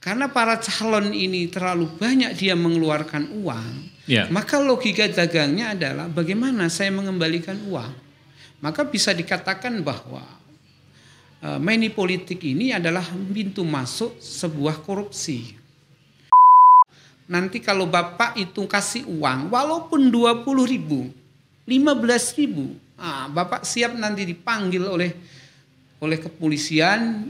Karena para calon ini terlalu banyak dia mengeluarkan uang, yeah. maka logika dagangnya adalah bagaimana saya mengembalikan uang. Maka bisa dikatakan bahwa uh, e, money politik ini adalah pintu masuk sebuah korupsi. Nanti kalau Bapak itu kasih uang, walaupun 20 ribu, 15 ribu, nah, Bapak siap nanti dipanggil oleh oleh kepolisian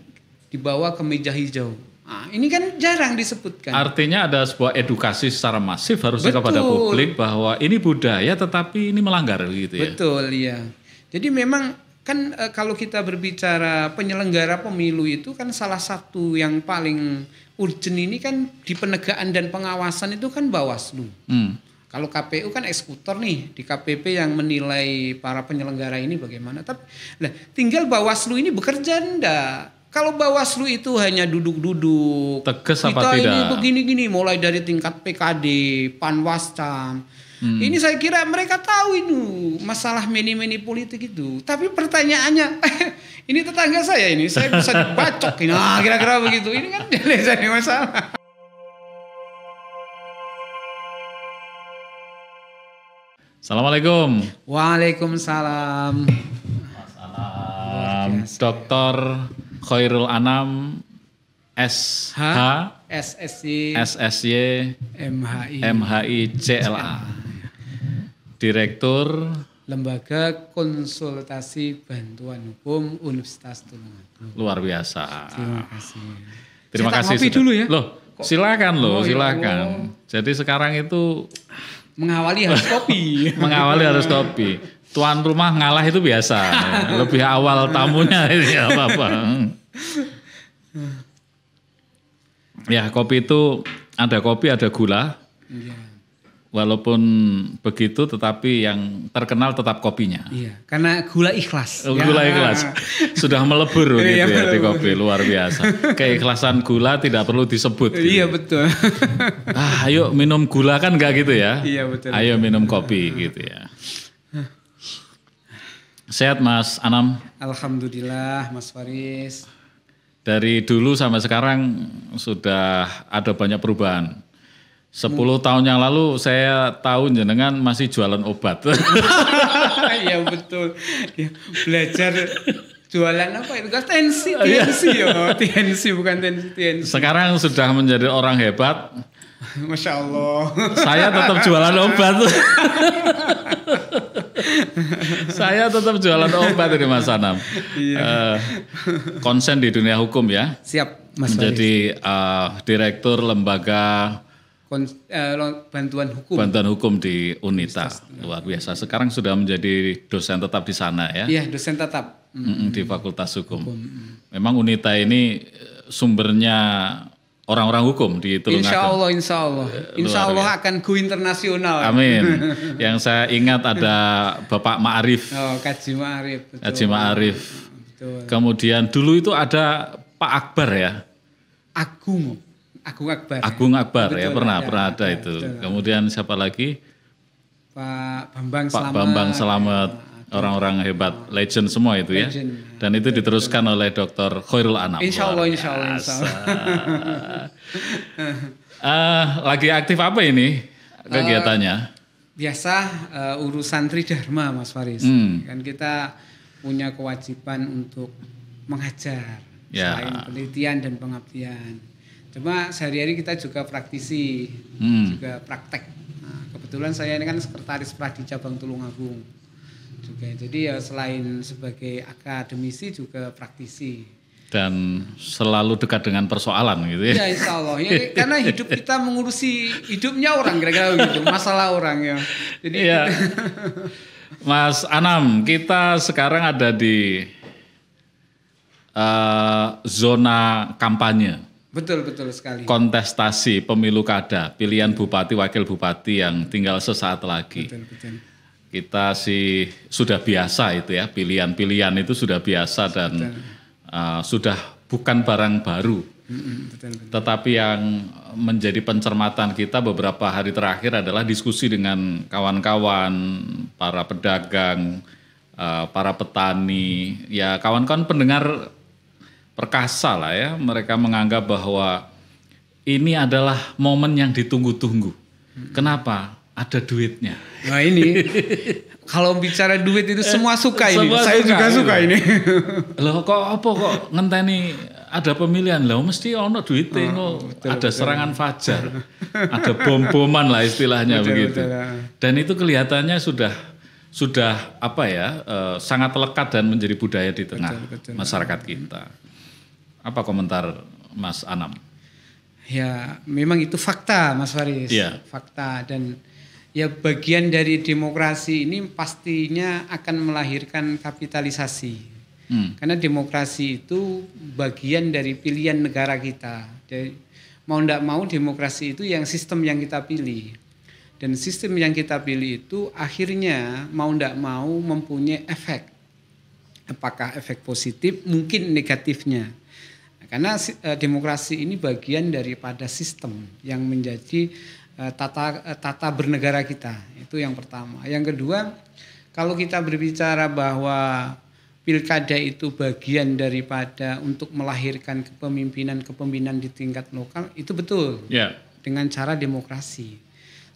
dibawa ke meja hijau Nah, ini kan jarang disebutkan. Artinya ada sebuah edukasi secara masif harusnya Betul. kepada publik bahwa ini budaya tetapi ini melanggar gitu ya. Betul, ya. Jadi memang kan e, kalau kita berbicara penyelenggara pemilu itu kan salah satu yang paling urgent ini kan di penegakan dan pengawasan itu kan Bawaslu. Hmm. Kalau KPU kan eksekutor nih di KPP yang menilai para penyelenggara ini bagaimana. Tapi nah, tinggal Bawaslu ini bekerja ndak? Kalau Bawaslu itu hanya duduk-duduk, tegas apa kita ini begini-gini, mulai dari tingkat PKD, Panwascam. Hmm. Ini saya kira mereka tahu itu masalah mini mini politik itu. Tapi pertanyaannya, ini tetangga saya ini, saya bisa dibacok ini. Nah, kira-kira begitu. Ini kan jadi masalah. Assalamualaikum. Waalaikumsalam. Waalaikumsalam. Dokter Khairul Anam S S S H Y M H I C L A Direktur Lembaga Konsultasi Bantuan Hukum Universitas Tulungagung. Luar biasa. Terima kasih. Terima kasih. Kopi dulu ya. Loh, silakan loh, oh, ya silakan. Ya Jadi sekarang itu mengawali harus kopi. mengawali harus kopi tuan rumah ngalah itu biasa. ya. Lebih awal tamunya itu ya, apa-apa. ya kopi itu ada kopi ada gula. Iya. Walaupun begitu tetapi yang terkenal tetap kopinya. Iya, karena gula ikhlas. Oh, gula ya. ikhlas. Sudah melebur gitu iya, ya melebur. di kopi luar biasa. Keikhlasan gula tidak perlu disebut. Gitu. Iya, betul. ah, ayo minum gula kan nggak gitu ya. Iya, betul. Ayo minum kopi gitu ya. Sehat Mas Anam? Alhamdulillah Mas Faris. Dari dulu sampai sekarang sudah ada banyak perubahan. Sepuluh hmm. tahun yang lalu saya tahu jenengan masih jualan obat. ya betul. Ya, belajar jualan apa itu? Tensi, iya. tensi ya, tensi bukan tensi, tensi. Sekarang sudah menjadi orang hebat. Masya Allah. Saya tetap jualan obat. saya tetap jualan obat ini Mas Anam. Iya. Uh, konsen di dunia hukum ya. Siap, Mas. Menjadi uh, direktur lembaga Kon, uh, bantuan hukum. Bantuan hukum di Unita. Luar biasa. Sekarang sudah menjadi dosen tetap di sana ya. Iya, dosen tetap. Mm -mm, di Fakultas Hukum. hukum. Mm. Memang Unita ini sumbernya orang-orang hukum di Tulungagung. Insya Allah, insya Allah. Insya Allah akan go internasional. Amin. Yang saya ingat ada Bapak Ma'arif. Oh, Kaji Ma'arif. Kaji Ma'arif. Kemudian dulu itu ada Pak Akbar ya. Agung. Agung Akbar. Agung Akbar ya, betul, ya, pernah, ada, pernah ada, ada itu. Betul. Kemudian siapa lagi? Pak Bambang Pak Selamat. Bambang Selamat orang-orang hebat, legend semua itu ya. Dan itu diteruskan oleh dokter Khairul Anam. Insya Allah, insya Allah. Insya Allah. uh, eh, lagi aktif apa ini kegiatannya? Uh, biasa uh, urusan Tridharma Mas Faris. Hmm. Kan kita punya kewajiban untuk mengajar ya. selain penelitian dan pengabdian. Cuma sehari-hari kita juga praktisi, hmm. juga praktek. Nah, kebetulan saya ini kan sekretaris pradi cabang Tulungagung juga. Jadi ya selain sebagai akademisi juga praktisi dan selalu dekat dengan persoalan gitu ya. Ya insya Allah, ya, karena hidup kita mengurusi hidupnya orang kira-kira gitu, masalah orang ya. Jadi ya. Mas Anam, kita sekarang ada di uh, zona kampanye. Betul betul sekali. Kontestasi pemilu kada, pilihan bupati wakil bupati yang tinggal sesaat lagi. Betul betul kita sih sudah biasa itu ya pilihan-pilihan itu sudah biasa dan uh, sudah bukan barang baru. Tetapi yang menjadi pencermatan kita beberapa hari terakhir adalah diskusi dengan kawan-kawan, para pedagang, uh, para petani, ya kawan-kawan pendengar perkasa lah ya, mereka menganggap bahwa ini adalah momen yang ditunggu-tunggu. Kenapa? ada duitnya. Nah ini kalau bicara duit itu eh, semua suka ini. Semua Saya suka. juga iya. suka ini. Loh kok apa kok ngenteni ada pemilihan loh mesti ono duit oh, ada betul. serangan fajar, ada bom-boman lah istilahnya betul, begitu. Betul. Ya. Dan itu kelihatannya sudah sudah apa ya uh, sangat lekat dan menjadi budaya di tengah betul, betul. masyarakat kita. Apa komentar Mas Anam? Ya, memang itu fakta, Mas Faris. Ya. Fakta dan ya bagian dari demokrasi ini pastinya akan melahirkan kapitalisasi. Hmm. Karena demokrasi itu bagian dari pilihan negara kita. Jadi mau tidak mau demokrasi itu yang sistem yang kita pilih. Dan sistem yang kita pilih itu akhirnya mau tidak mau mempunyai efek. Apakah efek positif, mungkin negatifnya. Karena eh, demokrasi ini bagian daripada sistem yang menjadi Eh, tata eh, tata bernegara kita. Itu yang pertama. Yang kedua, kalau kita berbicara bahwa pilkada itu bagian daripada untuk melahirkan kepemimpinan-kepemimpinan di tingkat lokal, itu betul. Yeah. Dengan cara demokrasi.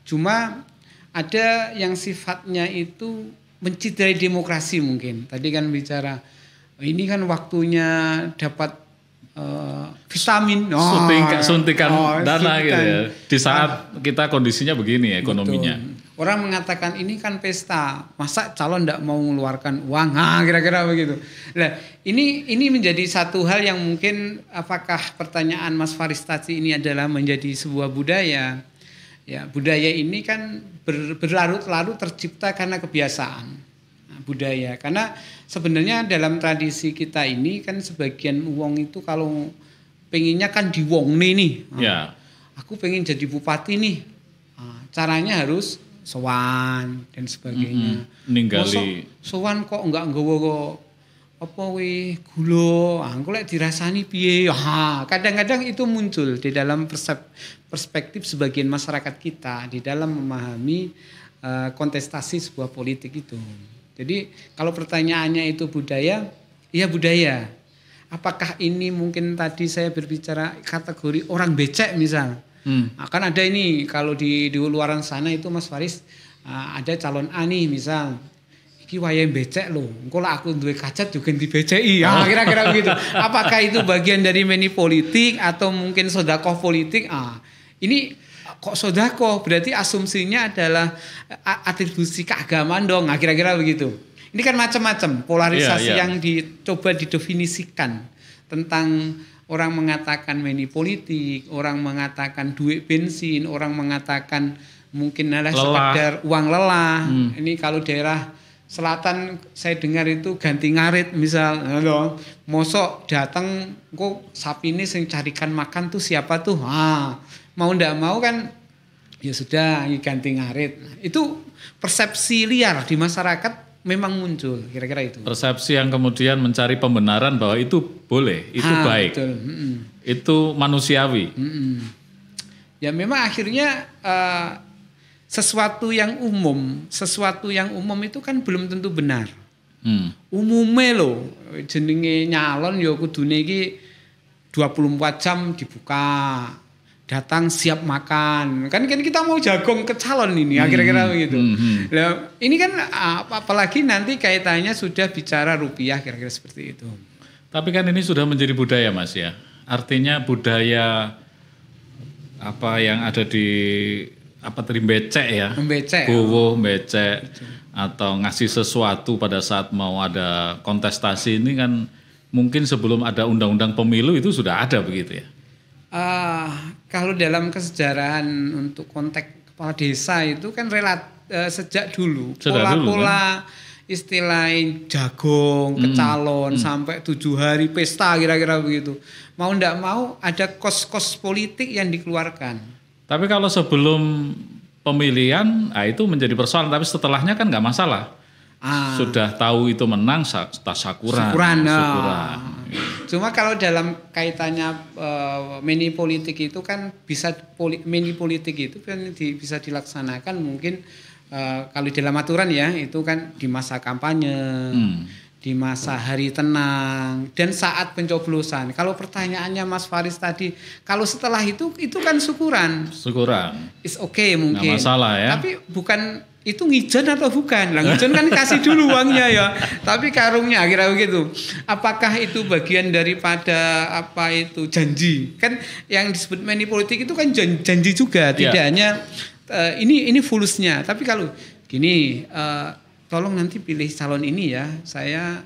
Cuma ada yang sifatnya itu mencidrai demokrasi mungkin. Tadi kan bicara oh, ini kan waktunya dapat uh, vitamin oh, ah, suntikan, suntikan oh, ah, dana suntikan. gitu ya di saat ah. kita kondisinya begini ekonominya Betul. orang mengatakan ini kan pesta masa calon tidak mau mengeluarkan uang ah kira-kira begitu nah ini ini menjadi satu hal yang mungkin apakah pertanyaan Mas Faris Tati ini adalah menjadi sebuah budaya ya budaya ini kan ber, berlarut-larut tercipta karena kebiasaan budaya karena sebenarnya dalam tradisi kita ini kan sebagian uang itu kalau penginnya kan di wong nih ah, nih ya. aku pengen jadi bupati nih ah, caranya harus sowan dan sebagainya mm -hmm. ninggali sowan kok enggak nggowo kok apa we gula aku ah, lek dirasani piye ha kadang-kadang itu muncul di dalam perspektif sebagian masyarakat kita di dalam memahami uh, kontestasi sebuah politik itu jadi kalau pertanyaannya itu budaya, iya budaya. Apakah ini mungkin tadi saya berbicara kategori orang becek misal. Hmm. Akan nah, ada ini kalau di di luaran sana itu Mas Faris uh, ada calon A nih misal iki wayang becek loh. Kalau aku duwe kacat juga di BCI. Ya, ah. kira-kira begitu. Apakah itu bagian dari meni politik atau mungkin sodakoh politik? Ah, ini kok sodako berarti asumsinya adalah eh, atribusi keagamaan dong nah, kira-kira begitu ini kan macam-macam polarisasi yeah, yeah. yang dicoba didefinisikan tentang orang mengatakan money politik orang mengatakan duit bensin orang mengatakan mungkin adalah sekedar uang lelah hmm. ini kalau daerah selatan saya dengar itu ganti ngarit misal loh mosok datang kok sapi ini sing carikan makan tuh siapa tuh ah mau ndak mau kan ya sudah ganti ngarit. Itu persepsi liar di masyarakat memang muncul kira-kira itu. Persepsi yang kemudian mencari pembenaran bahwa itu boleh, itu ha, ah, baik. Betul. Mm -mm. Itu manusiawi. Mm -mm. Ya memang akhirnya uh, sesuatu yang umum, sesuatu yang umum itu kan belum tentu benar. Hmm. Umumnya lo jenenge nyalon ya kudune iki 24 jam dibuka datang siap makan kan kan kita mau jagung ke calon ini ya hmm, kira-kira begitu hmm, hmm. ini kan apalagi nanti kaitannya sudah bicara rupiah kira-kira seperti itu tapi kan ini sudah menjadi budaya mas ya artinya budaya apa yang ada di apa tadi becek ya becek gowo becek atau ngasih sesuatu pada saat mau ada kontestasi ini kan mungkin sebelum ada undang-undang pemilu itu sudah ada begitu ya uh, kalau dalam kesejarahan untuk konteks kepala desa itu kan relat uh, sejak dulu pola-pola kan? istilah jagung, hmm. kecalon hmm. sampai tujuh hari pesta kira-kira begitu. Mau ndak mau ada kos-kos politik yang dikeluarkan. Tapi kalau sebelum pemilihan, nah itu menjadi persoalan. Tapi setelahnya kan nggak masalah. Ah. Sudah tahu itu menang, tas syukuran. Syukuran. syukuran. Ah. Cuma kalau dalam kaitannya uh, mini politik itu kan bisa poli, mini politik itu kan di, bisa dilaksanakan mungkin uh, kalau dalam aturan ya itu kan di masa kampanye, hmm. di masa hari tenang dan saat pencoblosan. Kalau pertanyaannya Mas Faris tadi, kalau setelah itu itu kan syukuran. Syukuran. Is okay mungkin. Gak masalah ya. Tapi bukan itu ngijen atau bukan? Lah ngijen kan kasih dulu uangnya ya. Tapi karungnya akhirnya begitu. Apakah itu bagian daripada apa itu janji? Kan yang disebut money politik itu kan janji juga, iya. tidak yeah. hanya uh, ini ini fulusnya. Tapi kalau gini uh, tolong nanti pilih calon ini ya. Saya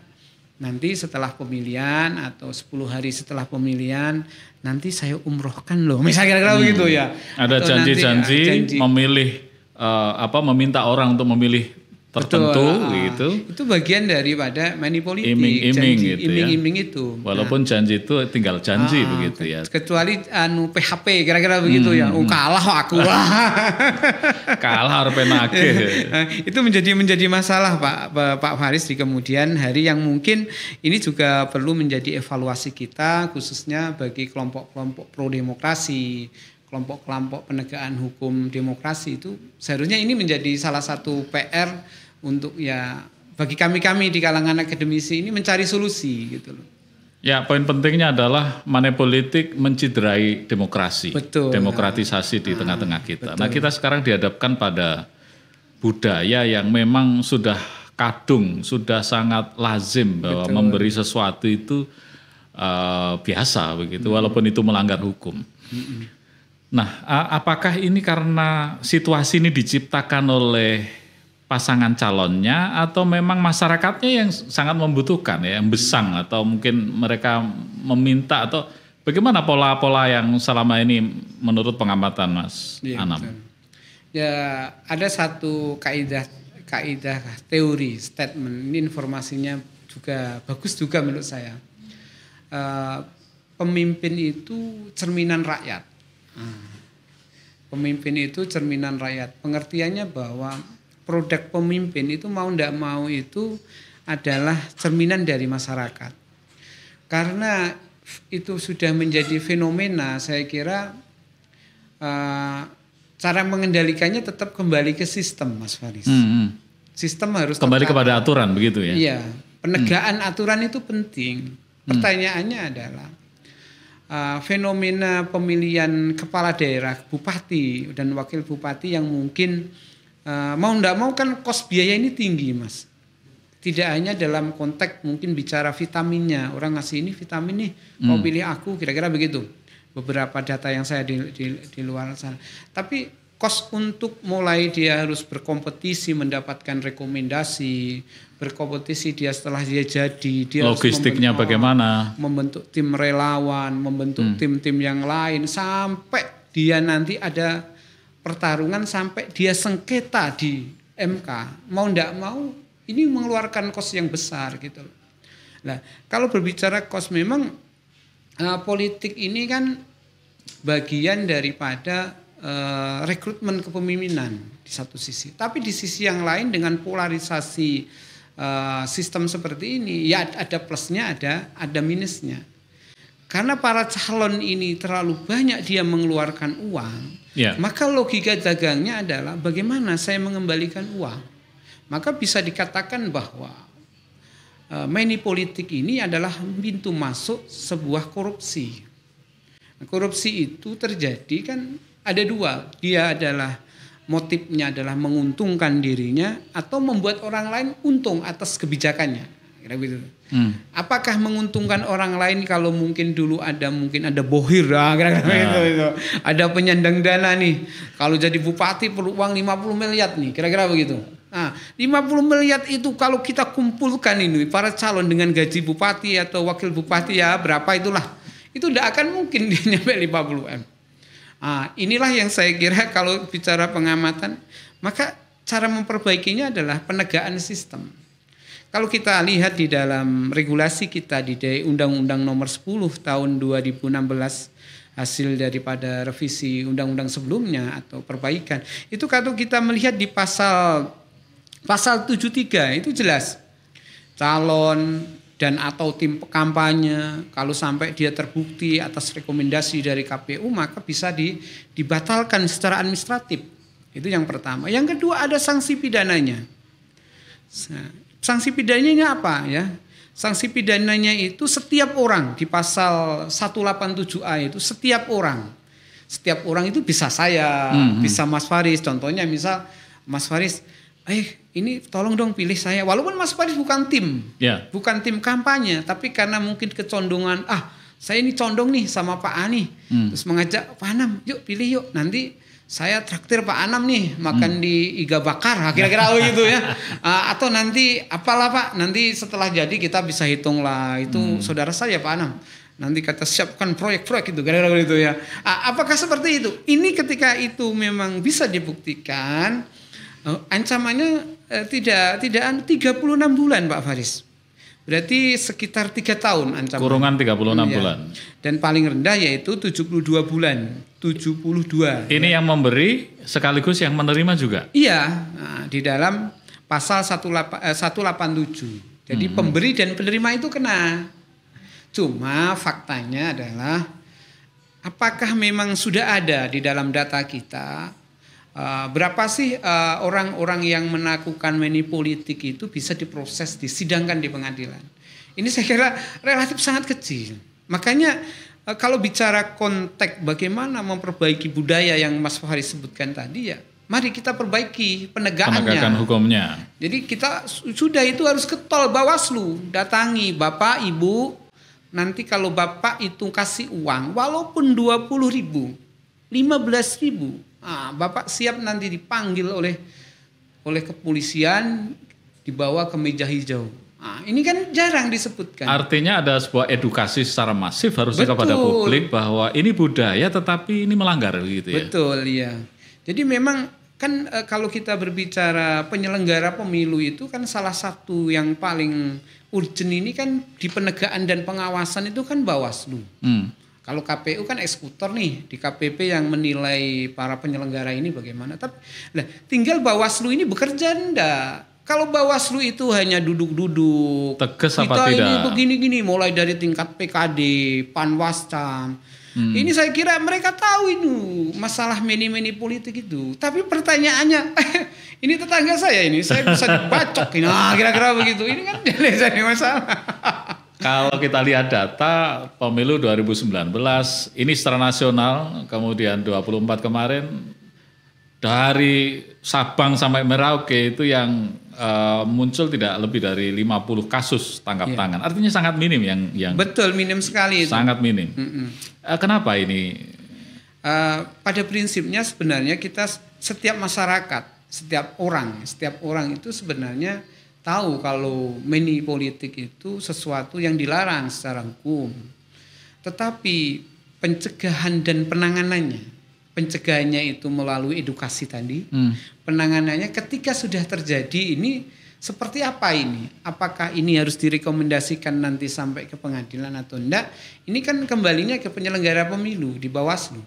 nanti setelah pemilihan atau 10 hari setelah pemilihan nanti saya umrohkan loh. Misalnya kira-kira hmm. begitu ya. Ada janji eh, janji, memilih uh, apa meminta orang untuk memilih tertentu Betul, ah, gitu. Itu bagian daripada politik. Gitu ya. iming-iming gitu iming-iming ya. itu. Walaupun nah. janji itu tinggal janji ah, begitu ya. Kecuali anu PHP kira-kira begitu hmm, ya. Oh, hmm, hmm. kalah aku. kalah penake. itu menjadi menjadi masalah Pak Pak Faris di kemudian hari yang mungkin ini juga perlu menjadi evaluasi kita khususnya bagi kelompok-kelompok pro demokrasi kelompok-kelompok penegakan hukum demokrasi itu seharusnya ini menjadi salah satu PR untuk ya bagi kami-kami di kalangan akademisi ini mencari solusi gitu loh. Ya, poin pentingnya adalah money politik menciderai demokrasi, betul, demokratisasi nah. di ah, tengah-tengah kita. Nah, betul. Nah, kita sekarang dihadapkan pada budaya yang memang sudah kadung, sudah sangat lazim bahwa betul. memberi sesuatu itu uh, biasa begitu, hmm. walaupun itu melanggar hukum. Hmm. Nah, apakah ini karena situasi ini diciptakan oleh pasangan calonnya atau memang masyarakatnya yang sangat membutuhkan ya, yang besang atau mungkin mereka meminta atau bagaimana pola-pola yang selama ini menurut pengamatan Mas ya, Anam? Betul. Ya, ada satu kaidah kaidah teori statement ini informasinya juga bagus juga menurut saya. Uh, pemimpin itu cerminan rakyat Pemimpin itu cerminan rakyat. Pengertiannya bahwa produk pemimpin itu mau tidak mau itu adalah cerminan dari masyarakat. Karena itu sudah menjadi fenomena, saya kira eh, cara mengendalikannya tetap kembali ke sistem, Mas Faris. Hmm, hmm. Sistem harus kembali tetap, kepada aturan, begitu ya? Iya, penegaan hmm. aturan itu penting. Pertanyaannya hmm. adalah uh, fenomena pemilihan kepala daerah, bupati dan wakil bupati yang mungkin uh, mau ndak mau kan kos biaya ini tinggi mas. Tidak hanya dalam konteks mungkin bicara vitaminnya, orang ngasih ini vitamin nih, hmm. mau pilih aku kira-kira begitu. Beberapa data yang saya di, di, di luar sana. Tapi kos untuk mulai dia harus berkompetisi mendapatkan rekomendasi, berkompetisi dia setelah dia jadi dia logistiknya bagaimana, membentuk tim relawan, membentuk hmm. tim-tim hmm. yang lain sampai dia nanti ada pertarungan sampai dia sengketa di MK. Mau ndak mau ini mengeluarkan kos yang besar gitu Nah, kalau berbicara kos memang uh, politik ini kan bagian daripada Eh, rekrutmen kepemimpinan di satu sisi. Tapi di sisi yang lain dengan polarisasi uh, sistem seperti ini, ya ada plusnya, ada ada minusnya. Karena para calon ini terlalu banyak dia mengeluarkan uang, yeah. maka logika dagangnya adalah bagaimana saya mengembalikan uang. Maka bisa dikatakan bahwa uh, eh, money politik ini adalah pintu masuk sebuah korupsi. Nah, korupsi itu terjadi kan ada dua. Dia adalah motifnya adalah menguntungkan dirinya atau membuat orang lain untung atas kebijakannya. Kira gitu. Hmm. Apakah menguntungkan orang lain kalau mungkin dulu ada mungkin ada bohir ah, kira -kira nah. gitu, gitu. Ada penyandang dana nih. Kalau jadi bupati perlu uang 50 miliar nih, kira-kira begitu. Nah, 50 miliar itu kalau kita kumpulkan ini para calon dengan gaji bupati atau wakil bupati ya berapa itulah. Itu tidak akan mungkin dia nyampe 50 M. Ah, inilah yang saya kira kalau bicara pengamatan, maka cara memperbaikinya adalah penegakan sistem. Kalau kita lihat di dalam regulasi kita di Undang-Undang Nomor 10 Tahun 2016 hasil daripada revisi undang-undang sebelumnya atau perbaikan itu kalau kita melihat di pasal pasal 73 itu jelas calon dan atau tim kampanye kalau sampai dia terbukti atas rekomendasi dari KPU maka bisa di, dibatalkan secara administratif. Itu yang pertama. Yang kedua ada sanksi pidananya. Sanksi pidananya apa ya? Sanksi pidananya itu setiap orang di pasal 187A itu setiap orang. Setiap orang itu bisa saya, hmm, hmm. bisa Mas Faris. Contohnya misal Mas Faris eh ini tolong dong pilih saya. Walaupun Mas Faris bukan tim, yeah. bukan tim kampanye, tapi karena mungkin kecondongan, ah saya ini condong nih sama Pak Ani, hmm. terus mengajak Pak Anam, yuk pilih yuk nanti saya traktir Pak Anam nih makan hmm. di iga bakar, ah, kira-kira oh gitu ya. Uh, atau nanti apalah Pak, nanti setelah jadi kita bisa hitung lah itu hmm. saudara saya Pak Anam. Nanti kata siapkan proyek-proyek itu, gara-gara itu ya. Ah, apakah seperti itu? Ini ketika itu memang bisa dibuktikan Eh, ancamannya eh, tidak tidak 36 bulan Pak Faris. Berarti sekitar tiga tahun ancaman. Kurungan 36 ya. bulan. Dan paling rendah yaitu 72 bulan. 72. Ini ya. yang memberi sekaligus yang menerima juga. Iya, nah, di dalam pasal 187. Eh, Jadi hmm. pemberi dan penerima itu kena. Cuma faktanya adalah apakah memang sudah ada di dalam data kita Eh, berapa sih eh, orang-orang uh, yang melakukan manipolitik itu bisa diproses, disidangkan di pengadilan? Ini saya kira relatif sangat kecil. Makanya uh, kalau bicara konteks bagaimana memperbaiki budaya yang Mas Fahri sebutkan tadi ya, mari kita perbaiki penegakannya. Penegakan hukumnya. Jadi kita sudah itu harus ketol Bawaslu, datangi Bapak, Ibu, nanti kalau Bapak itu kasih uang walaupun dua puluh ribu, 15 ribu, Ah, Bapak siap nanti dipanggil oleh oleh kepolisian dibawa ke meja hijau. Ah, ini kan jarang disebutkan. Artinya ada sebuah edukasi secara masif harusnya Betul. kepada publik bahwa ini budaya tetapi ini melanggar gitu ya. Betul ya. Jadi memang kan e, kalau kita berbicara penyelenggara pemilu itu kan salah satu yang paling urgent ini kan di penegakan dan pengawasan itu kan Bawaslu. Hmm. Kalau KPU kan eksekutor nih di KPP yang menilai para penyelenggara ini bagaimana. Tapi nah, tinggal Bawaslu ini bekerja enggak? Kalau Bawaslu itu hanya duduk-duduk, tegas apa kita ini begini-gini, mulai dari tingkat PKD, Panwascam. Hmm. Ini saya kira mereka tahu itu masalah mini-mini politik itu. Tapi pertanyaannya, ini tetangga saya ini, saya bisa dibacok Nah, kira-kira begitu. Ini kan jadi masalah. Kalau kita lihat data pemilu 2019 ini secara nasional kemudian 24 kemarin dari Sabang sampai Merauke itu yang uh, muncul tidak lebih dari 50 kasus tangkap yeah. tangan. Artinya sangat minim yang yang Betul, minim sekali itu. Sangat minim. Mm -mm. Uh, kenapa ini? Uh, pada prinsipnya sebenarnya kita setiap masyarakat, setiap orang, setiap orang itu sebenarnya tahu kalau mini politik itu sesuatu yang dilarang secara hukum. Tetapi pencegahan dan penanganannya, pencegahannya itu melalui edukasi tadi, hmm. penanganannya ketika sudah terjadi ini seperti apa ini? Apakah ini harus direkomendasikan nanti sampai ke pengadilan atau enggak? Ini kan kembalinya ke penyelenggara pemilu di Bawaslu.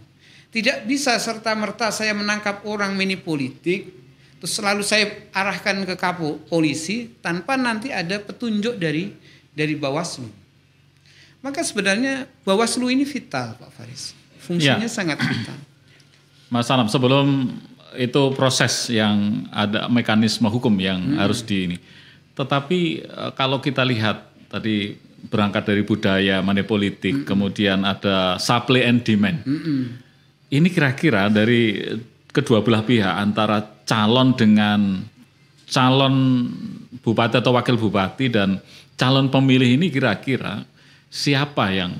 Tidak bisa serta-merta saya menangkap orang mini politik, Terus selalu saya arahkan ke kapu polisi tanpa nanti ada petunjuk dari dari Bawaslu. Maka sebenarnya Bawaslu ini vital, Pak Faris. Fungsinya ya. sangat vital. Mas Salam, sebelum itu proses yang ada mekanisme hukum yang hmm. harus di ini. Tetapi eh, kalau kita lihat tadi berangkat dari budaya, money politik, hmm. kemudian ada supply and demand. Hmm. Ini kira-kira dari kedua belah pihak antara calon dengan calon bupati atau wakil bupati dan calon pemilih ini kira-kira siapa yang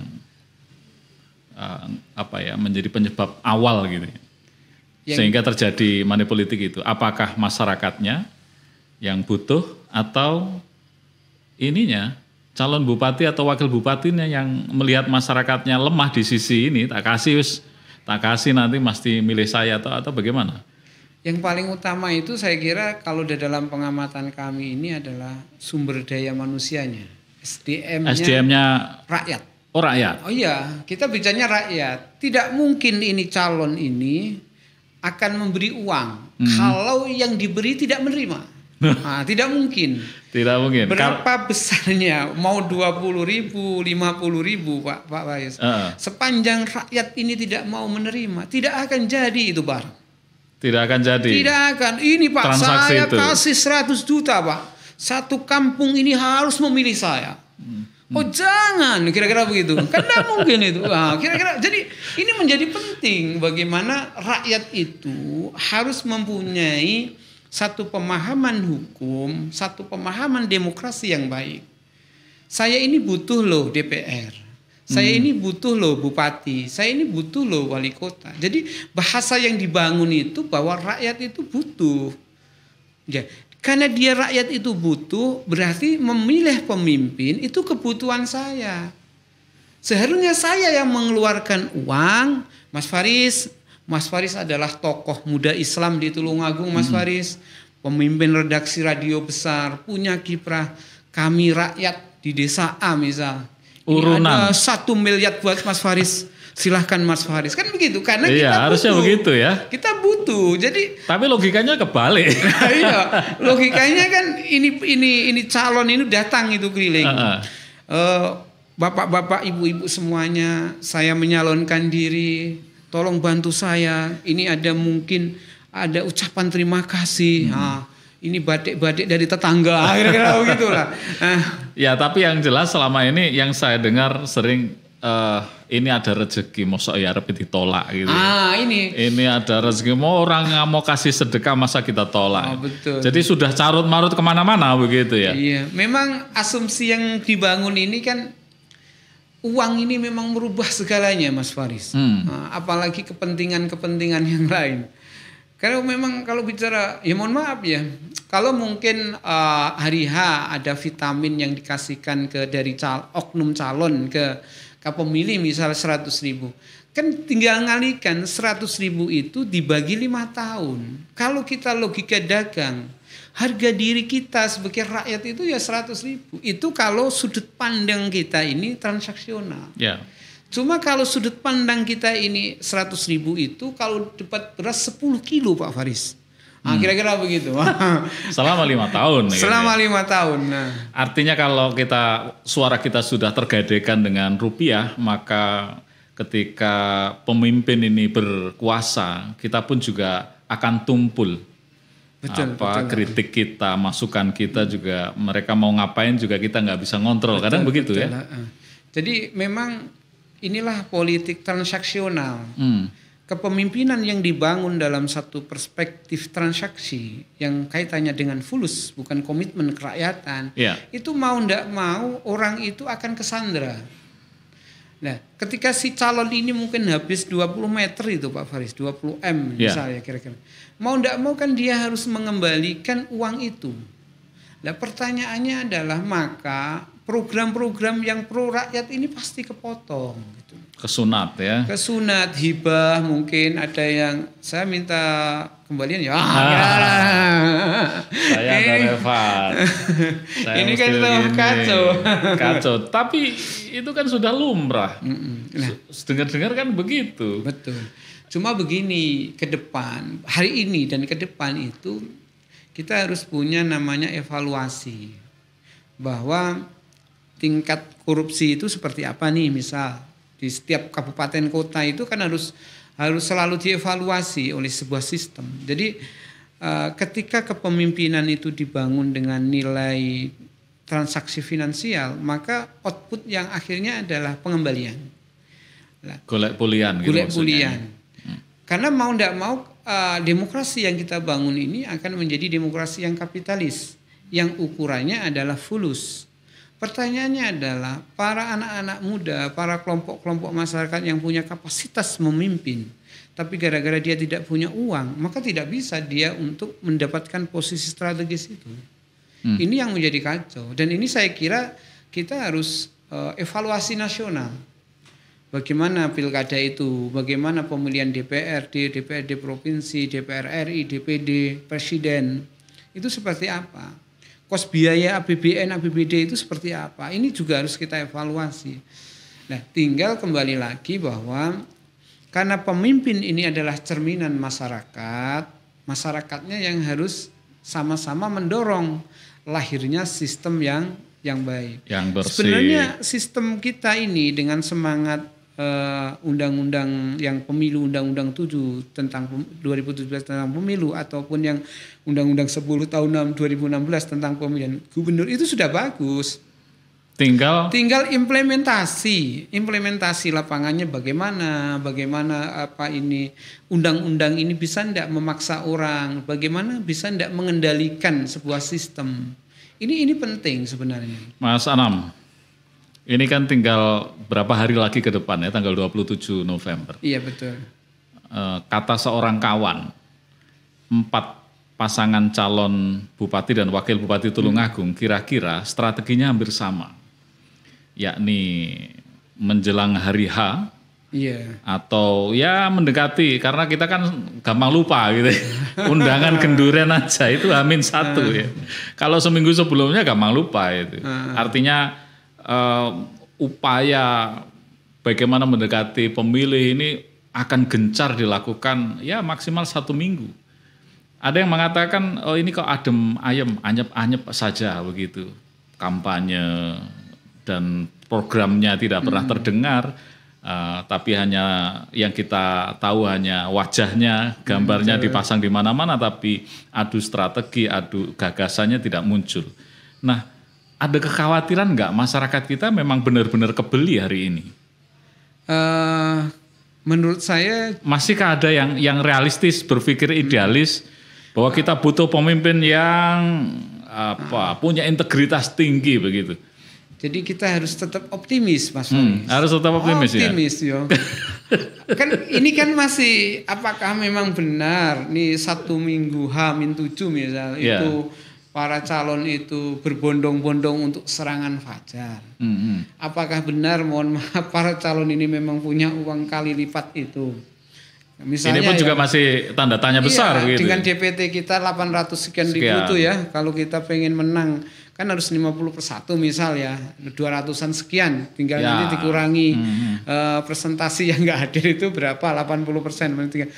uh, apa ya menjadi penyebab awal gitu ya? yang, sehingga terjadi politik itu apakah masyarakatnya yang butuh atau ininya calon bupati atau wakil bupatinya yang melihat masyarakatnya lemah di sisi ini tak kasih tak kasih nanti mesti milih saya atau atau bagaimana yang paling utama itu saya kira kalau di dalam pengamatan kami ini adalah sumber daya manusianya, SDM-nya, sdm rakyat. Oh rakyat. Oh iya, kita bicaranya rakyat. Tidak mungkin ini calon ini akan memberi uang hmm. kalau yang diberi tidak menerima. Nah, tidak mungkin. Tidak mungkin. Berapa Kar besarnya? Mau dua puluh ribu, lima puluh ribu, Pak Pak Bayus. Uh. Sepanjang rakyat ini tidak mau menerima, tidak akan jadi itu barang. Tidak akan jadi. Tidak akan. Ini Pak, Transaksi saya itu. kasih 100 juta Pak. Satu kampung ini harus memilih saya. Hmm. Oh jangan, kira-kira begitu. Kan tidak mungkin itu. Nah, kira-kira. Jadi ini menjadi penting bagaimana rakyat itu harus mempunyai satu pemahaman hukum, satu pemahaman demokrasi yang baik. Saya ini butuh loh DPR. Saya hmm. ini butuh loh bupati, saya ini butuh loh wali kota. Jadi bahasa yang dibangun itu bahwa rakyat itu butuh. Ya, karena dia rakyat itu butuh, berarti memilih pemimpin itu kebutuhan saya. Seharusnya saya yang mengeluarkan uang, Mas Faris. Mas Faris adalah tokoh muda Islam di Tulungagung, Mas hmm. Faris. Pemimpin redaksi radio besar, punya kiprah kami rakyat di desa A misal urunan. ada satu miliar buat Mas Faris. Silahkan Mas Faris. Kan begitu. Karena iya, kita harusnya begitu ya. Kita butuh. Jadi Tapi logikanya kebalik. nah, iya. Logikanya kan ini ini ini calon ini datang itu keliling. Uh -uh. Uh, Bapak-bapak, ibu-ibu semuanya, saya menyalonkan diri. Tolong bantu saya. Ini ada mungkin ada ucapan terima kasih. Hmm. Nah, ini batik-batik dari tetangga kira-kira begitu lah. Eh. Ya tapi yang jelas selama ini yang saya dengar sering uh, ini ada rezeki mosok ya Arab ditolak gitu. Ya. Ah ini. Ini ada rezeki mau orang nggak mau kasih sedekah masa kita tolak. Oh, betul. Jadi sudah carut marut kemana-mana begitu ya. Iya memang asumsi yang dibangun ini kan uang ini memang merubah segalanya Mas Faris. Hmm. Ah, apalagi kepentingan-kepentingan yang lain karena memang kalau bicara, ya mohon maaf ya, kalau mungkin uh, hari H ada vitamin yang dikasihkan ke dari cal, oknum calon ke ke pemilih misalnya 100 ribu. Kan tinggal ngalikan 100 ribu itu dibagi lima tahun. Kalau kita logika dagang, harga diri kita sebagai rakyat itu ya 100 ribu. Itu kalau sudut pandang kita ini transaksional. Yeah. Cuma kalau sudut pandang kita ini 100 ribu itu kalau dapat beras 10 kilo Pak Faris. Nah, hmm. kira-kira begitu. Selama lima tahun. Ya, Selama gitu ya. lima tahun. Nah. Artinya kalau kita suara kita sudah tergadekan dengan rupiah, maka ketika pemimpin ini berkuasa, kita pun juga akan tumpul. Betul, apa betul, kritik betul. kita, masukan kita juga mereka mau ngapain juga kita nggak bisa ngontrol. Betul, Kadang begitu ya. betul, ya. Lah. Ah. Jadi memang inilah politik transaksional. Hmm. Kepemimpinan yang dibangun dalam satu perspektif transaksi yang kaitannya dengan fulus, bukan komitmen kerakyatan, yeah. itu mau ndak mau orang itu akan kesandra. Nah, ketika si calon ini mungkin habis 20 meter itu Pak Faris, 20 M ya. misalnya kira-kira. Mau ndak mau kan dia harus mengembalikan uang itu. Nah pertanyaannya adalah maka program-program yang pro rakyat ini pasti kepotong gitu. Kesunat ya. Kesunat hibah mungkin ada yang saya minta kembalian ya. Ah, ya Saya ini, saya ini kan kacau. kacau. Tapi itu kan sudah lumrah. Mm -mm. Nah, dengar-dengar kan begitu. Betul. Cuma begini ke depan hari ini dan ke depan itu kita harus punya namanya evaluasi bahwa tingkat korupsi itu seperti apa nih misal di setiap kabupaten kota itu kan harus harus selalu dievaluasi oleh sebuah sistem. Jadi eh, ketika kepemimpinan itu dibangun dengan nilai transaksi finansial, maka output yang akhirnya adalah pengembalian. Golek pulian. Gitu golek gitu pulian. Hmm. Karena mau tidak mau eh, demokrasi yang kita bangun ini akan menjadi demokrasi yang kapitalis, yang ukurannya adalah fulus Pertanyaannya adalah para anak-anak muda, para kelompok-kelompok masyarakat yang punya kapasitas memimpin, tapi gara-gara dia tidak punya uang, maka tidak bisa dia untuk mendapatkan posisi strategis itu. Hmm. Ini yang menjadi kacau dan ini saya kira kita harus uh, evaluasi nasional. Bagaimana pilkada itu, bagaimana pemilihan DPRD, DPRD provinsi, DPR RI, DPD, presiden itu seperti apa? kos biaya APBN, APBD itu seperti apa. Ini juga harus kita evaluasi. Nah, tinggal kembali lagi bahwa karena pemimpin ini adalah cerminan masyarakat, masyarakatnya yang harus sama-sama mendorong lahirnya sistem yang yang baik. Yang bersih. Sebenarnya sistem kita ini dengan semangat Eh, undang-undang uh, yang pemilu undang-undang 7 tentang 2017 tentang pemilu ataupun yang undang-undang 10 tahun 6 2016 tentang pemilihan gubernur itu sudah bagus. Tinggal tinggal implementasi, implementasi lapangannya bagaimana, bagaimana apa ini undang-undang ini bisa tidak memaksa orang, bagaimana bisa tidak mengendalikan sebuah sistem. Ini ini penting sebenarnya. Mas Anam ini kan tinggal berapa hari lagi ke depan ya, tanggal 27 November. Iya betul. Eh, kata seorang kawan, empat pasangan calon bupati dan wakil bupati Tulungagung kira-kira strateginya hampir sama, yakni menjelang hari H Iya. Atau ya mendekati karena kita kan gampang lupa gitu. Ya. Undangan genduren aja itu Amin satu ya. Ah. Kalau seminggu sebelumnya gampang lupa itu. Ah. Artinya uh, upaya bagaimana mendekati pemilih ini akan gencar dilakukan ya maksimal satu minggu. Ada yang mengatakan oh ini kok adem ayem anyep-anyep saja begitu kampanye dan programnya tidak pernah hmm. terdengar. Uh, tapi hanya yang kita tahu hanya wajahnya, gambarnya hmm. dipasang di mana-mana, tapi adu strategi, adu gagasannya tidak muncul. Nah, ada kekhawatiran nggak masyarakat kita memang benar-benar kebeli hari ini? Uh, menurut saya masihkah ada yang yang realistis berpikir idealis hmm. bahwa kita butuh pemimpin yang apa ah. punya integritas tinggi begitu? Jadi kita harus tetap optimis, Mas Hmm, harus tetap optimis, optimis ya. Optimis, kan ini kan masih apakah memang benar nih satu minggu H tujuh misal yeah. itu para calon itu berbondong-bondong untuk serangan fajar. Mm -hmm. Apakah benar? Mohon maaf, para calon ini memang punya uang kali lipat itu. Misalnya ini pun ya, juga masih tanda tanya iya, besar. Iya, gitu. Dengan DPT ya. kita 800 sekian, sekian. ribu itu ya, kalau kita pengen menang kan harus 50 per satu misal ya 200-an sekian tinggal ya. nanti dikurangi hmm. e, presentasi yang enggak hadir itu berapa 80 persen 20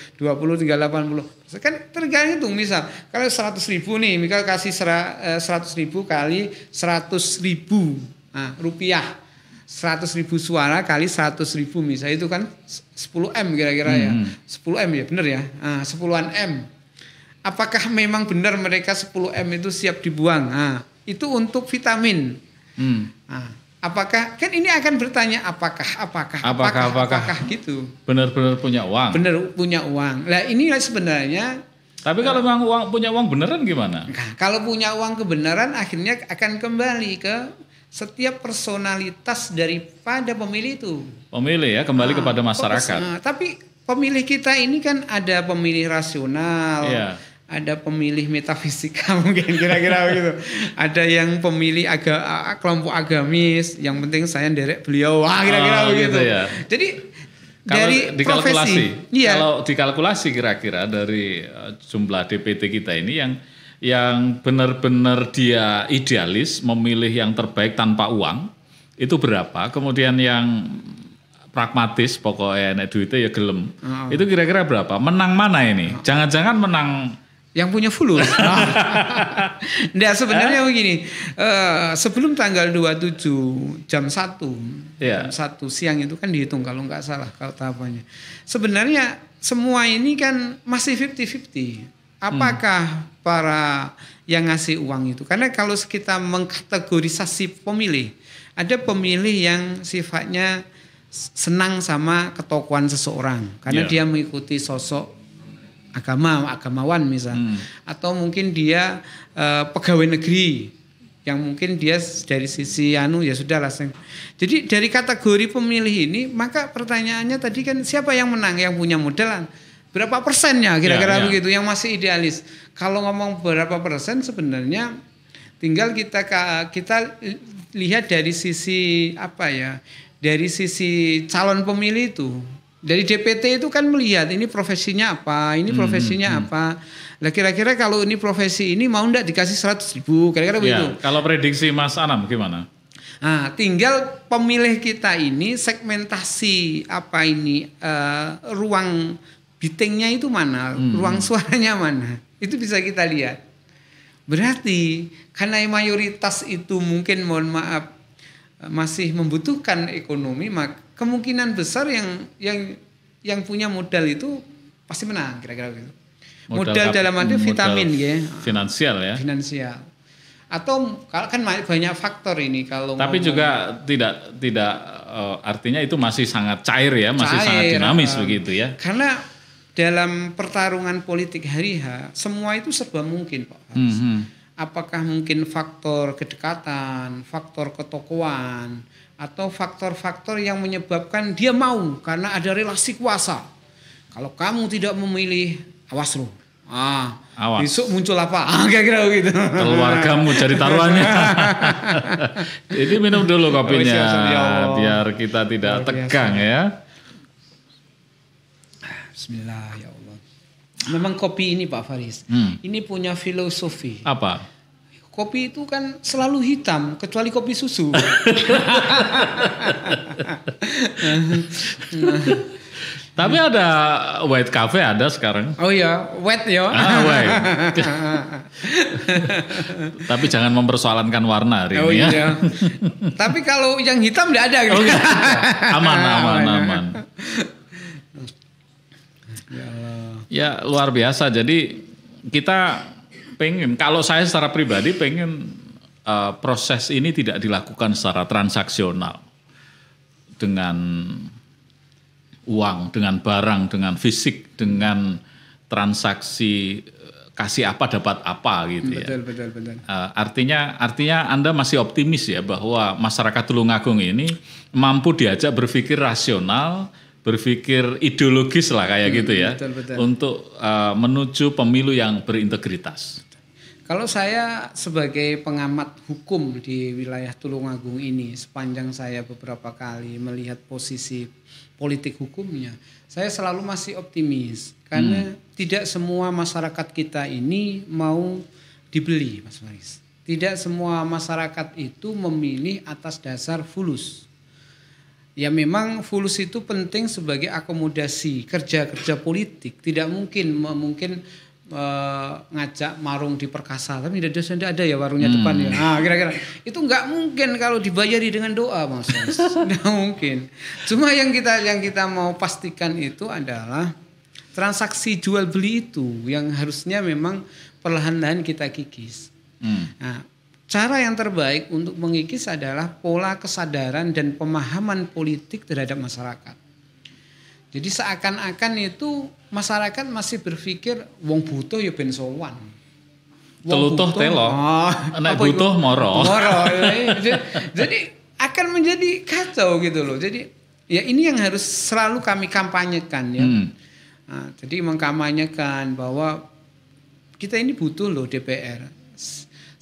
tinggal 80 kan tergantung itu misal kalau 100 ribu nih misal kasih sera, e, eh, 100 ribu kali 100 ribu nah, rupiah 100 ribu suara kali 100 ribu misal itu kan 10 M kira-kira ya. hmm. ya hmm. 10 M ya bener ya nah, 10-an M apakah memang benar mereka 10 M itu siap dibuang nah itu untuk vitamin. Hmm. Nah, apakah kan ini akan bertanya apakah apakah apakah apakah, apakah, gitu. Benar-benar punya uang. Benar punya uang. Nah, ini sebenarnya tapi kalau eh, memang uang punya uang beneran gimana? Nah, kalau punya uang kebenaran akhirnya akan kembali ke setiap personalitas daripada pemilih itu. Pemilih ya, kembali nah, kepada masyarakat. tapi pemilih kita ini kan ada pemilih rasional. Iya ada pemilih metafisika mungkin kira-kira begitu. Ada yang pemilih agak kelompok agamis, yang penting saya derek beliau. Wah, kira-kira oh, begitu. Gitu ya. Jadi kalau dari dikalkulasi, profesi, iya. kalau dikalkulasi kira-kira dari eh, jumlah DPT kita ini yang yang benar-benar dia idealis memilih yang terbaik tanpa uang itu berapa? Kemudian yang pragmatis pokoknya nek duitnya ya gelem. Oh. Itu kira-kira berapa? Menang mana ini? Oh. Jangan-jangan menang yang punya fulus. Nggak sebenarnya eh? begini, uh, sebelum tanggal 27 jam 1, yeah. jam 1 siang itu kan dihitung kalau nggak salah kalau tahapannya. Sebenarnya semua ini kan masih 50-50. Hmm. Apakah hmm. para yang ngasih uang itu? Karena kalau kita mengkategorisasi pemilih, ada pemilih yang sifatnya senang sama ketokohan seseorang karena yeah. dia mengikuti sosok agama agamawan misal hmm. atau mungkin dia uh, pegawai negeri yang mungkin dia dari sisi anu ya sudah lah jadi dari kategori pemilih ini maka pertanyaannya tadi kan siapa yang menang yang punya modalan berapa persennya ya, kira-kira ya, ya. begitu yang masih idealis kalau ngomong berapa persen sebenarnya tinggal kita kita lihat dari sisi apa ya dari sisi calon pemilih itu dari DPT itu kan melihat ini profesinya apa, ini hmm, profesinya hmm, apa. Lah kira-kira kalau ini profesi ini mau ndak dikasih 100 ribu, kira-kira ya, begitu. Kalau prediksi Mas Anam gimana? Nah, tinggal pemilih kita ini segmentasi apa ini uh, ruang bitingnya itu mana, hmm, hmm. ruang suaranya mana, itu bisa kita lihat. Berarti karena mayoritas itu mungkin mohon maaf masih membutuhkan ekonomi, maka kemungkinan besar yang yang yang punya modal itu pasti menang kira-kira gitu. Modal, modal dalam arti vitamin ya. Finansial ya. Finansial. Atau kalau kan banyak faktor ini kalau Tapi ngomong, juga tidak tidak eh, artinya itu masih sangat cair ya, masih cair, sangat dinamis uh, begitu ya. Karena dalam pertarungan politik hari hari semua itu serba mungkin Pak. Hmm, -hmm apakah mungkin faktor kedekatan, faktor ketokohan, atau faktor-faktor yang menyebabkan dia mau karena ada relasi kuasa. Kalau kamu tidak memilih, awas lu. Ah, awas. besok muncul apa? Ah, kira-kira gitu. Keluargamu jadi taruhannya. jadi minum dulu kopinya, ya biar kita tidak tegang ya. Bismillah ya memang kopi ini Pak Faris, hmm. ini punya filosofi. Apa? Kopi itu kan selalu hitam, kecuali kopi susu. Tapi ada white cafe ada sekarang. Oh iya, white ya. Ah, white. Tapi jangan mempersoalankan warna hari oh, ini ya. Iya. Tapi kalau yang hitam tidak ada. Gitu. Oh, iya. aman, aman, aman. aman. Ya luar biasa. Jadi kita pengen, kalau saya secara pribadi pengen uh, proses ini tidak dilakukan secara transaksional dengan uang, dengan barang, dengan fisik, dengan transaksi eh, kasih apa dapat apa gitu betul, ya. Betul betul betul. Uh, artinya artinya Anda masih optimis ya bahwa masyarakat Tulungagung ini mampu diajak berpikir rasional berpikir ideologis lah kayak hmm, gitu ya betul, betul. untuk uh, menuju pemilu yang berintegritas. Kalau saya sebagai pengamat hukum di wilayah Tulungagung ini sepanjang saya beberapa kali melihat posisi politik hukumnya, saya selalu masih optimis karena hmm. tidak semua masyarakat kita ini mau dibeli, Mas Maris. Tidak semua masyarakat itu memilih atas dasar fulus. Ya memang fulus itu penting sebagai akomodasi kerja-kerja politik. Tidak mungkin mungkin e, ngajak marung di perkasa tapi tidak dosa tidak ada ya warungnya hmm. depan ya. Nah, kira-kira itu nggak mungkin kalau dibayari dengan doa Mas. tidak mungkin. Cuma yang kita yang kita mau pastikan itu adalah transaksi jual beli itu yang harusnya memang perlahan-lahan kita kikis. Hmm. Nah, Cara yang terbaik untuk mengikis adalah pola kesadaran dan pemahaman politik terhadap masyarakat. Jadi seakan-akan itu masyarakat masih berpikir wong butuh ya ben sowan. Telutuh telo. Anak oh. butuh moro. Moro. jadi, jadi akan menjadi kacau gitu loh. Jadi ya ini yang harus selalu kami kampanyekan ya. Hmm. Nah, jadi mengkampanyekan bahwa kita ini butuh loh DPR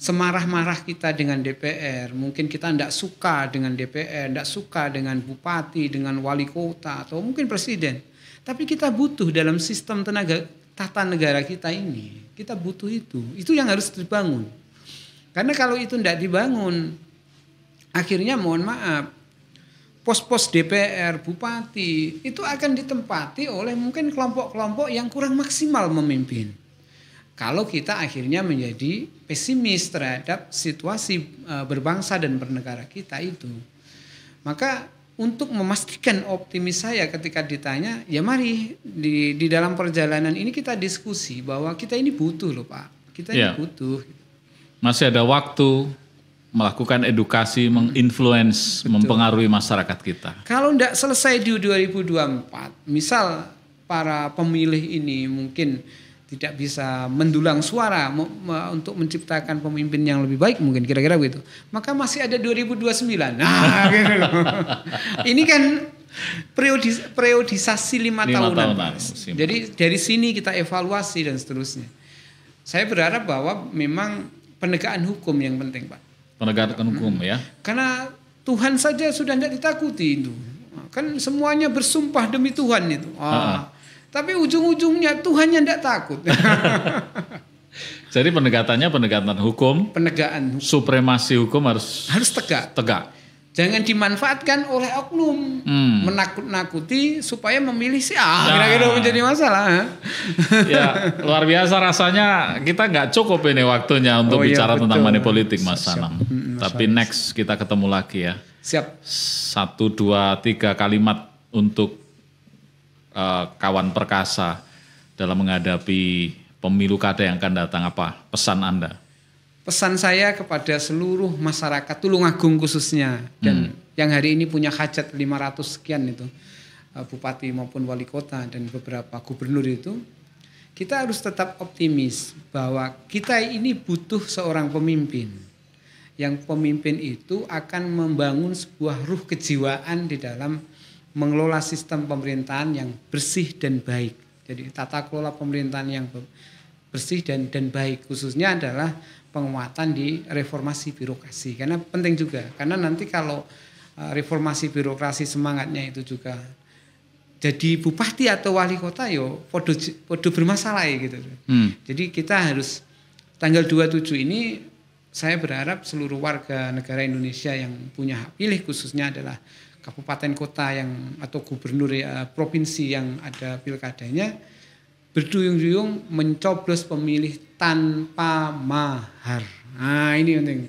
semarah-marah kita dengan DPR, mungkin kita tidak suka dengan DPR, tidak suka dengan bupati, dengan wali kota, atau mungkin presiden. Tapi kita butuh dalam sistem tenaga tata negara kita ini, kita butuh itu. Itu yang harus dibangun. Karena kalau itu tidak dibangun, akhirnya mohon maaf, pos-pos DPR, bupati, itu akan ditempati oleh mungkin kelompok-kelompok yang kurang maksimal memimpin kalau kita akhirnya menjadi pesimis terhadap situasi e, berbangsa dan bernegara kita itu. Maka untuk memastikan optimis saya ketika ditanya, ya mari di, di dalam perjalanan ini kita diskusi bahwa kita ini butuh loh Pak. Kita ya. ini iya. butuh. Masih ada waktu melakukan edukasi, menginfluence, Betul. mempengaruhi masyarakat kita. Kalau tidak selesai di 2024, misal para pemilih ini mungkin tidak bisa mendulang suara untuk menciptakan pemimpin yang lebih baik mungkin kira-kira begitu. Maka masih ada 2029. Nah, gitu loh. Ini kan periodis periodisasi lima, tahunan. tahunan Jadi dari sini kita evaluasi dan seterusnya. Saya berharap bahwa memang penegakan hukum yang penting, Pak. Penegakan hukum hmm. ya. Karena Tuhan saja sudah tidak ditakuti itu. Kan semuanya bersumpah demi Tuhan itu. Tapi ujung-ujungnya Tuhan yang tidak takut. Jadi pendekatannya pendekatan hukum. Penegakan. Hukum. Supremasi hukum harus harus tegak. Tegak. Jangan dimanfaatkan oleh oknum hmm. menakut-nakuti supaya memilih si A. Nah. Kira-kira menjadi masalah. ya luar biasa rasanya kita nggak cukup ini waktunya untuk oh, iya, bicara iya, tentang politik politik Mas Sanam. Hmm, Tapi next kita ketemu lagi ya. Siap. Satu dua tiga kalimat untuk Eh, kawan perkasa dalam menghadapi pemilu kada yang akan datang apa pesan Anda? Pesan saya kepada seluruh masyarakat Tulungagung khususnya dan hmm. yang hari ini punya hajat 500 sekian itu eh, bupati maupun wali kota dan beberapa gubernur itu kita harus tetap optimis bahwa kita ini butuh seorang pemimpin yang pemimpin itu akan membangun sebuah ruh kejiwaan di dalam mengelola sistem pemerintahan yang bersih dan baik. Jadi tata kelola pemerintahan yang bersih dan dan baik khususnya adalah penguatan di reformasi birokrasi karena penting juga karena nanti kalau eh, reformasi birokrasi semangatnya itu juga jadi bupati atau wali kota yo podo podo bermasalah ya, gitu. Hmm. Jadi kita harus tanggal 27 ini saya berharap seluruh warga negara Indonesia yang punya hak pilih khususnya adalah kabupaten kota yang atau gubernur ya, provinsi yang ada pilkadanya berduyung-duyung mencoblos pemilih tanpa mahar. Nah, ini penting.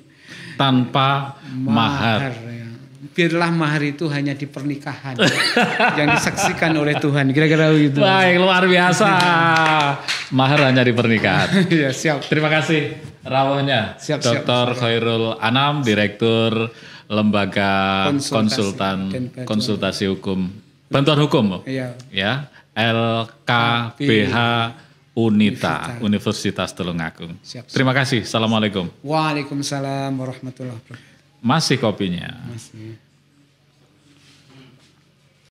Tanpa mahar. mahar ya. Biarlah mahar itu hanya di pernikahan yang disaksikan oleh Tuhan. Kira-kira begitu. Baik, luar biasa. mahar hanya di pernikahan. ya, siap. Terima kasih rawonya. Siap, Dr. Khairul Anam, Direktur lembaga konsultasi, konsultan konsultasi hukum bantuan hukum ya, ya LKBH Unita, Unita. Universitas Tulungagung. Siap, Terima kasih. Assalamualaikum. Waalaikumsalam warahmatullahi wabarakatuh. Masih kopinya. Masih.